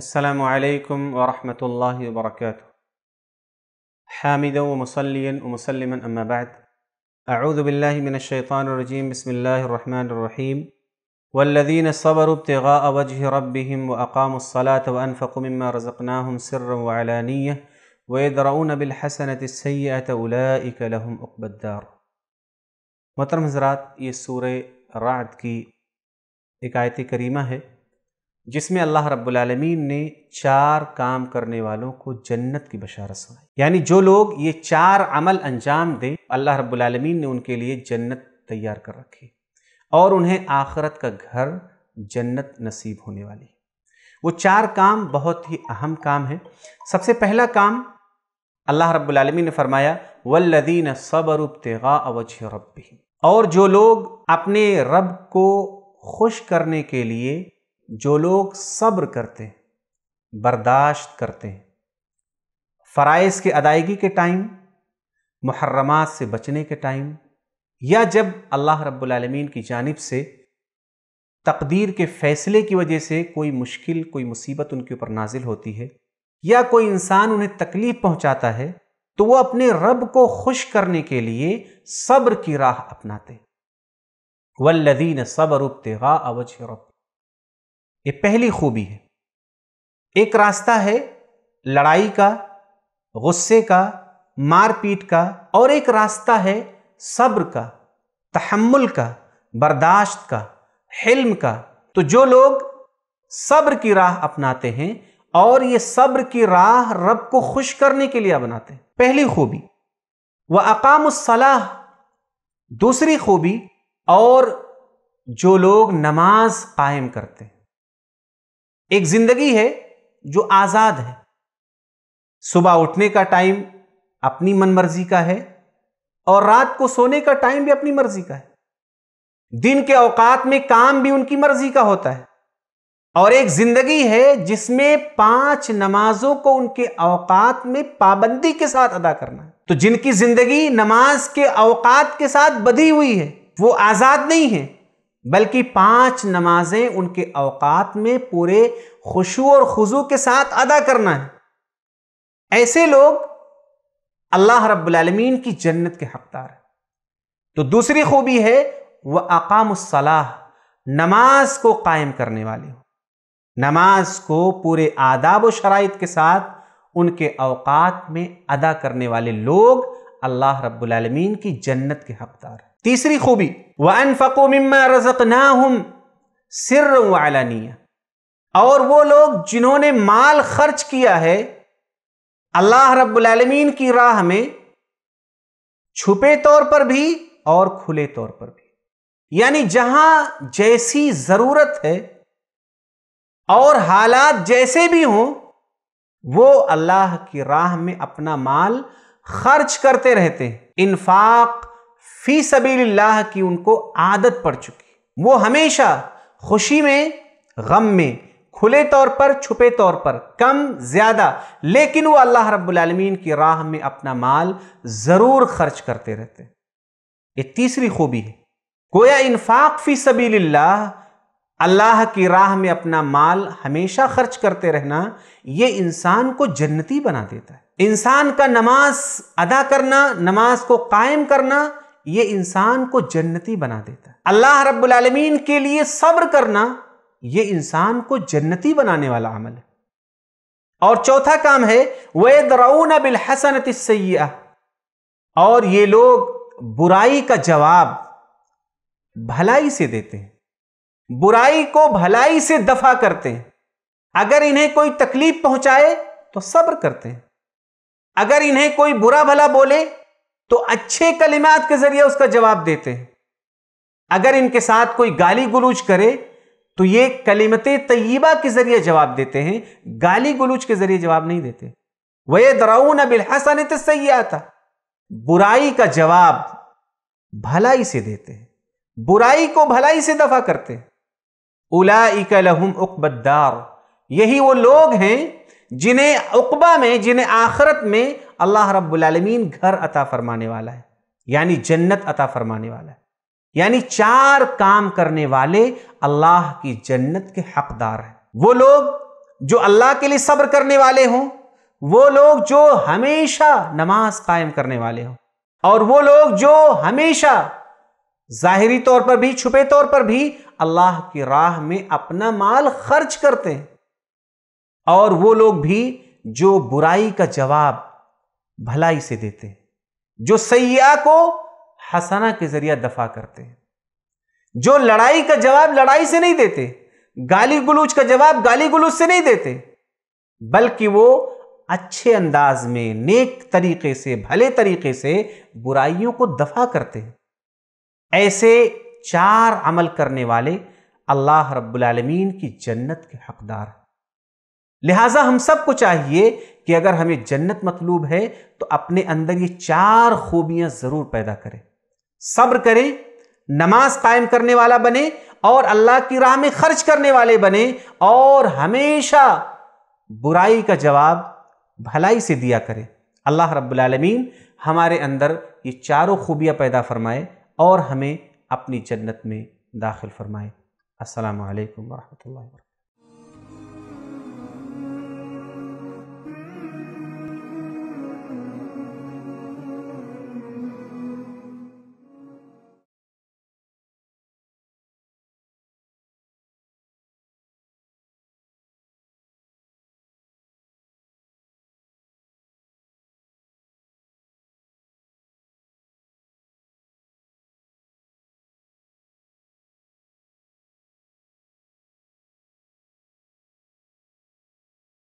السلام عليكم ورحمة الله وبركاته. حامدا ومصليا ومسلما أما بعد. أعوذ بالله من الشيطان الرجيم بسم الله الرحمن الرحيم. والذين صبروا ابتغاء وجه ربهم وأقاموا الصلاة وأنفقوا مما رزقناهم سرا وعلانية ويدرؤون بالحسنة السيئة أولئك لهم أقبى الدار. مطرم زرات یہ رعد کی ایک آیت کریمہ ہے जिसमें अल्लाह रब्बुलमीन ने चार काम करने वालों को जन्नत की बशारत सुनाई यानी जो लोग ये चार अमल अंजाम दें अल्लाह रब्बुलमीन ने उनके लिए जन्नत तैयार कर रखी और उन्हें आखरत का घर जन्नत नसीब होने वाली वो चार काम बहुत ही अहम काम है सबसे पहला काम अल्लाह रब्बुलमीन ने फरमाया वल्लदीन सबर तेगा अवज रब और जो लोग अपने रब को खुश करने के लिए जो लोग सब्र करते बर्दाश्त करते हैं फ़राइज़ के अदायगी के टाइम मुहर्रमात से बचने के टाइम या जब अल्लाह रब्बुल की जानब से तकदीर के फ़ैसले की वजह से कोई मुश्किल कोई मुसीबत उनके ऊपर नाजिल होती है या कोई इंसान उन्हें तकलीफ़ पहुंचाता है तो वो अपने रब को खुश करने के लिए सब्र की राह अपनाते वल्लदीन सब्र उबतगा अवज रब ये पहली खूबी है एक रास्ता है लड़ाई का गुस्से का मारपीट का और एक रास्ता है सब्र का तहमुल का बर्दाश्त का हिल्म का तो जो लोग सब्र की राह अपनाते हैं और ये सब्र की राह रब को खुश करने के लिए अपनाते हैं पहली खूबी वह अकामसलाह दूसरी खूबी और जो लोग नमाज कायम करते हैं एक जिंदगी है जो आज़ाद है सुबह उठने का टाइम अपनी मनमर्जी का है और रात को सोने का टाइम भी अपनी मर्जी का है दिन के औकात में काम भी उनकी मर्जी का होता है और एक जिंदगी है जिसमें पांच नमाजों को उनके औकात में पाबंदी के साथ अदा करना है तो जिनकी जिंदगी नमाज के औकात के साथ बधी हुई है वो आज़ाद नहीं है बल्कि पांच नमाजें उनके अवकात में पूरे खुशू और खुजू के साथ अदा करना है ऐसे लोग अल्लाह रब्लमीन की जन्नत के हकदार है तो दूसरी खूबी है वह अकामसलाह नमाज को कायम करने वाले हो नमाज को पूरे आदाब व शराइत के साथ उनके अवकात में अदा करने वाले लोग अल्लाह रब्लमीन की जन्नत के हकदार हैं तीसरी खूबी अन फ़को मजक रजक ना हम सिर वालानिया और वो लोग जिन्होंने माल खर्च किया है अल्लाह रबालमीन की राह में छुपे तौर पर भी और खुले तौर पर भी यानी जहां जैसी जरूरत है और हालात जैसे भी हों वो अल्लाह की राह में अपना माल खर्च करते रहते हैं इन्फाक़ फ़ी सबील्लाह की उनको आदत पड़ चुकी वो हमेशा खुशी में गम में खुले तौर पर छुपे तौर पर कम ज़्यादा लेकिन वो अल्लाह रब्लमीन की राह में अपना माल ज़रूर खर्च करते रहते हैं ये तीसरी खूबी है कोया इनफाक फ़ी सबील्लाह अल्लाह की राह में अपना माल हमेशा खर्च करते रहना ये इंसान को जन्नती बना देता है इंसान का नमाज अदा करना नमाज को कायम करना ये इंसान को जन्नती बना देता है अल्लाह रब्बुलमीन के लिए सब्र करना ये इंसान को जन्नती बनाने वाला अमल है और चौथा काम है वे दराउन बिल हसनत सैया और ये लोग बुराई का जवाब भलाई से देते हैं बुराई को भलाई से दफा करते हैं अगर इन्हें कोई तकलीफ पहुंचाए तो सब्र करते हैं अगर इन्हें कोई बुरा भला बोले तो अच्छे कलिमात के जरिए उसका जवाब देते हैं अगर इनके साथ कोई गाली गुलूज करे तो ये कलिमत तय्यबा के जरिए जवाब देते हैं गाली गुलूज के जरिए जवाब नहीं देते वह दराउन बिलहसन आता बुराई का जवाब भलाई से देते हैं बुराई को भलाई से दफा करते उला लहुम उकबदार यही वो लोग हैं जिन्हें उकबा में जिन्हें आखरत में अल्लाह रब्बुलमीन घर अता फरमाने वाला है यानी जन्नत अता फरमाने वाला है यानी चार काम करने वाले अल्लाह की जन्नत के हकदार हैं वो लोग जो अल्लाह के लिए सब्र करने वाले हों वो लोग जो हमेशा नमाज कायम करने वाले हों और वो लोग जो हमेशा ज़ाहरी तौर पर भी छुपे तौर पर भी अल्लाह की राह में अपना माल खर्च करते हैं और वो लोग भी जो बुराई का जवाब भलाई से देते हैं जो सैया को हसना के जरिया दफा करते हैं जो लड़ाई का जवाब लड़ाई से नहीं देते गाली गुलूच का जवाब गाली गुलूच से नहीं देते बल्कि वो अच्छे अंदाज में नेक तरीके से भले तरीके से बुराइयों को दफा करते हैं ऐसे चार अमल करने वाले अल्लाह रब्बुल रबालमीन की जन्नत के हकदार हैं लिहाजा हम सबको चाहिए कि अगर हमें जन्नत मतलूब है तो अपने अंदर ये चार खूबियां ज़रूर पैदा करें सब्र करें नमाज कायम करने वाला बने और अल्लाह की राह में खर्च करने वाले बने और हमेशा बुराई का जवाब भलाई से दिया करें अल्लाह रब्बुल हमारे अंदर ये चारों खूबियाँ पैदा फरमाए और हमें अपनी जन्नत में दाखिल फरमाए असल वरहमल वर्क